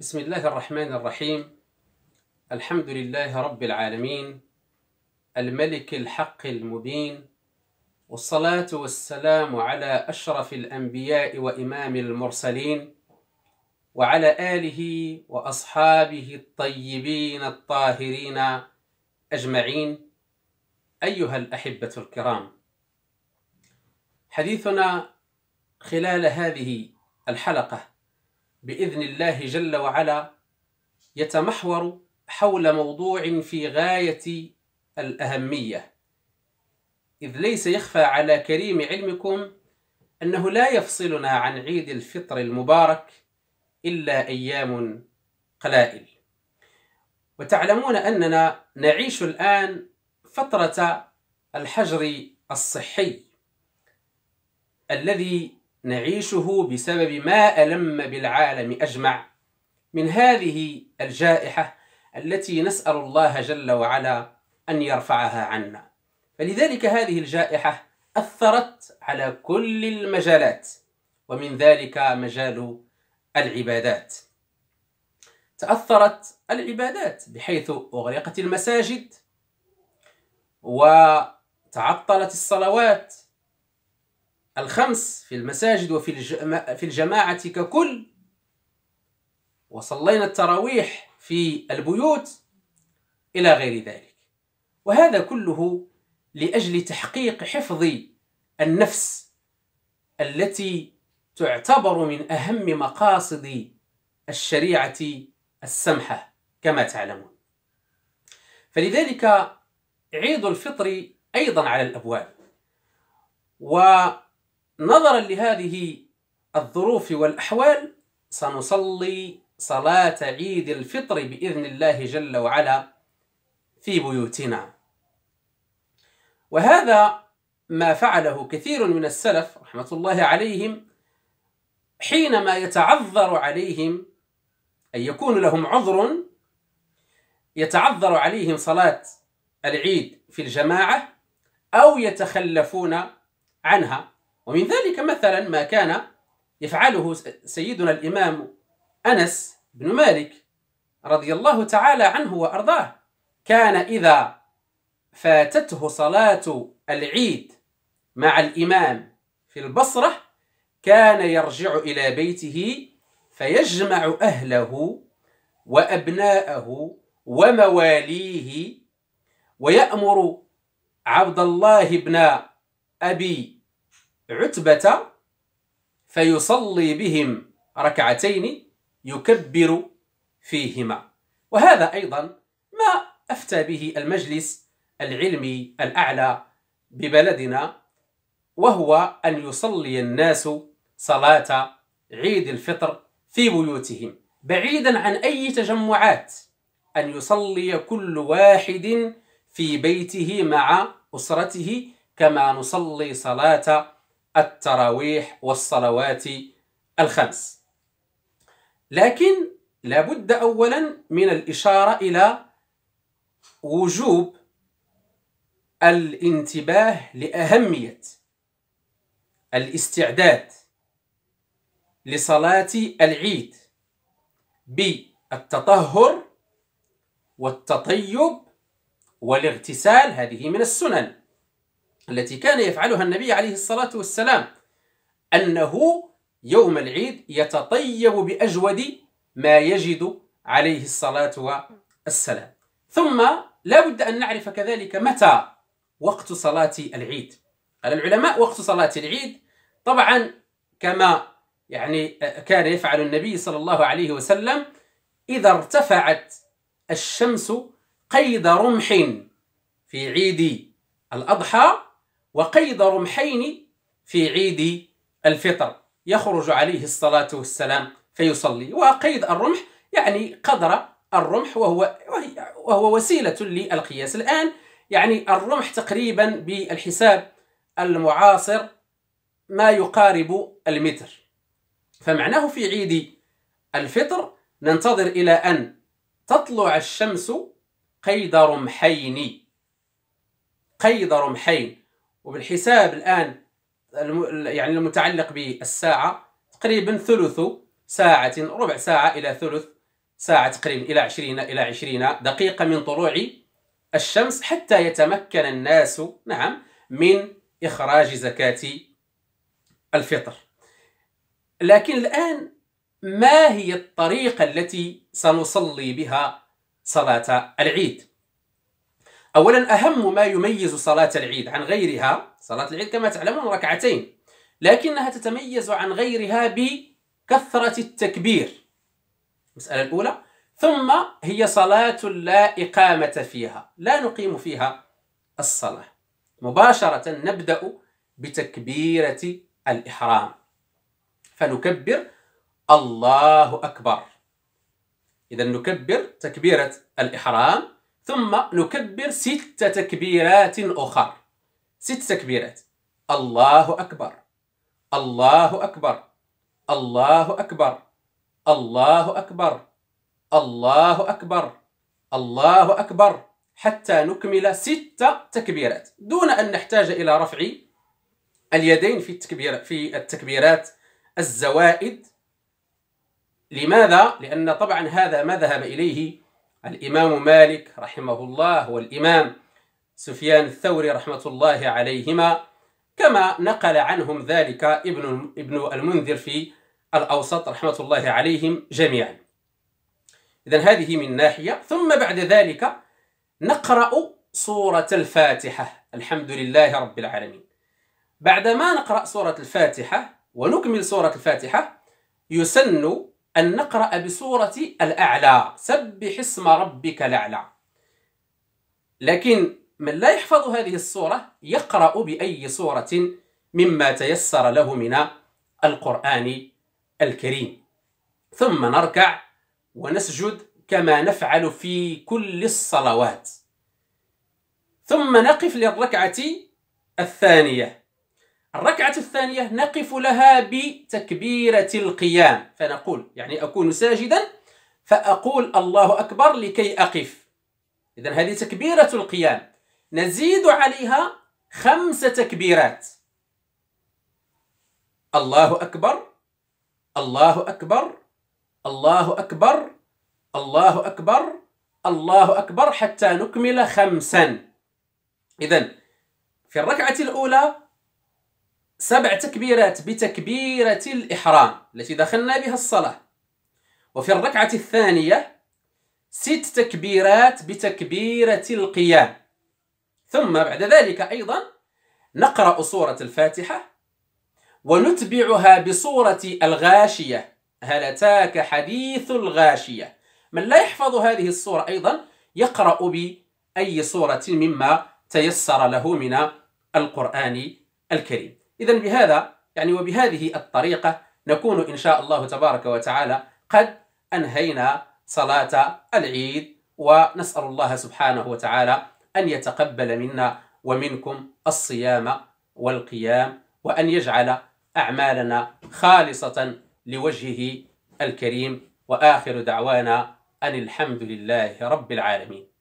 بسم الله الرحمن الرحيم الحمد لله رب العالمين الملك الحق المبين والصلاة والسلام على أشرف الأنبياء وإمام المرسلين وعلى آله وأصحابه الطيبين الطاهرين أجمعين أيها الأحبة الكرام حديثنا خلال هذه الحلقة باذن الله جل وعلا يتمحور حول موضوع في غايه الاهميه اذ ليس يخفى على كريم علمكم انه لا يفصلنا عن عيد الفطر المبارك الا ايام قلائل وتعلمون اننا نعيش الان فتره الحجر الصحي الذي نعيشه بسبب ما ألم بالعالم أجمع من هذه الجائحة التي نسأل الله جل وعلا أن يرفعها عنا فلذلك هذه الجائحة أثرت على كل المجالات ومن ذلك مجال العبادات تأثرت العبادات بحيث أغلقت المساجد وتعطلت الصلوات الخمس في المساجد وفي في الجماعة ككل وصلينا التراويح في البيوت إلى غير ذلك وهذا كله لأجل تحقيق حفظ النفس التي تعتبر من أهم مقاصد الشريعة السمحة كما تعلمون فلذلك عيد الفطر أيضا على الأبواب و نظرا لهذه الظروف والأحوال سنصلي صلاة عيد الفطر بإذن الله جل وعلا في بيوتنا وهذا ما فعله كثير من السلف رحمة الله عليهم حينما يتعذر عليهم أن يكون لهم عذر يتعذر عليهم صلاة العيد في الجماعة أو يتخلفون عنها ومن ذلك مثلا ما كان يفعله سيدنا الإمام أنس بن مالك رضي الله تعالى عنه وأرضاه كان إذا فاتته صلاة العيد مع الإمام في البصرة كان يرجع إلى بيته فيجمع أهله وأبناءه ومواليه ويأمر عبد الله بن أبي عتبة فيصلي بهم ركعتين يكبر فيهما وهذا أيضا ما أفتى به المجلس العلمي الأعلى ببلدنا وهو أن يصلي الناس صلاة عيد الفطر في بيوتهم بعيدا عن أي تجمعات أن يصلي كل واحد في بيته مع أسرته كما نصلي صلاة التراويح والصلوات الخمس لكن لابد أولا من الإشارة إلى وجوب الانتباه لأهمية الاستعداد لصلاة العيد بالتطهر والتطيب والاغتسال هذه من السنن التي كان يفعلها النبي عليه الصلاة والسلام أنه يوم العيد يتطيب بأجود ما يجد عليه الصلاة والسلام ثم لا بد أن نعرف كذلك متى وقت صلاة العيد قال العلماء وقت صلاة العيد طبعا كما يعني آه، كان يفعل النبي صلى الله عليه وسلم إذا ارتفعت الشمس قيد رمح في عيد الأضحى وقيد رمحين في عيد الفطر يخرج عليه الصلاة والسلام فيصلي وقيد الرمح يعني قدر الرمح وهو وهو وسيلة للقياس الآن يعني الرمح تقريبا بالحساب المعاصر ما يقارب المتر فمعناه في عيد الفطر ننتظر إلى أن تطلع الشمس قيد رمحين قيد رمحين وبالحساب الآن يعني المتعلق بالساعة تقريبا ثلث ساعة ربع ساعة إلى ثلث ساعة تقريبا إلى 20 إلى 20 دقيقة من طلوع الشمس حتى يتمكن الناس نعم من إخراج زكاة الفطر لكن الآن ما هي الطريقة التي سنصلي بها صلاة العيد؟ اولا اهم ما يميز صلاه العيد عن غيرها صلاه العيد كما تعلمون ركعتين لكنها تتميز عن غيرها بكثره التكبير المساله الاولى ثم هي صلاه لا اقامه فيها لا نقيم فيها الصلاه مباشره نبدا بتكبيره الاحرام فنكبر الله اكبر اذا نكبر تكبيره الاحرام ثم نكبر ست تكبيرات أخرى ست تكبيرات الله أكبر الله أكبر الله أكبر الله أكبر الله أكبر الله أكبر حتى نكمل ست تكبيرات دون أن نحتاج إلى رفع اليدين في التكبير في التكبيرات الزوائد لماذا؟ لأن طبعا هذا ما ذهب إليه الإمام مالك رحمه الله والإمام سفيان الثوري رحمة الله عليهما كما نقل عنهم ذلك ابن ابن المنذر في الأوسط رحمة الله عليهم جميعا إذا هذه من ناحية ثم بعد ذلك نقرأ سورة الفاتحة الحمد لله رب العالمين بعدما نقرأ سورة الفاتحة ونكمل سورة الفاتحة يسن أن نقرأ بسورة الأعلى سبح اسم ربك الأعلى لكن من لا يحفظ هذه الصورة يقرأ بأي صورة مما تيسر له من القرآن الكريم ثم نركع ونسجد كما نفعل في كل الصلوات ثم نقف للركعة الثانية الركعة الثانية نقف لها بتكبيرة القيام فنقول يعني أكون ساجدا فأقول الله أكبر لكي أقف إذا هذه تكبيرة القيام نزيد عليها خمس تكبيرات الله أكبر الله أكبر الله أكبر الله أكبر الله أكبر حتى نكمل خمسا إذا في الركعة الأولى سبع تكبيرات بتكبيرة الإحرام التي دخلنا بها الصلاة وفي الركعة الثانية ست تكبيرات بتكبيرة القيام ثم بعد ذلك أيضا نقرأ سورة الفاتحة ونتبعها بصورة الغاشية هل أتاك حديث الغاشية من لا يحفظ هذه الصورة أيضا يقرأ بأي صورة مما تيسر له من القرآن الكريم إذا بهذا يعني وبهذه الطريقة نكون إن شاء الله تبارك وتعالى قد أنهينا صلاة العيد ونسأل الله سبحانه وتعالى أن يتقبل منا ومنكم الصيام والقيام وأن يجعل أعمالنا خالصة لوجهه الكريم وآخر دعوانا أن الحمد لله رب العالمين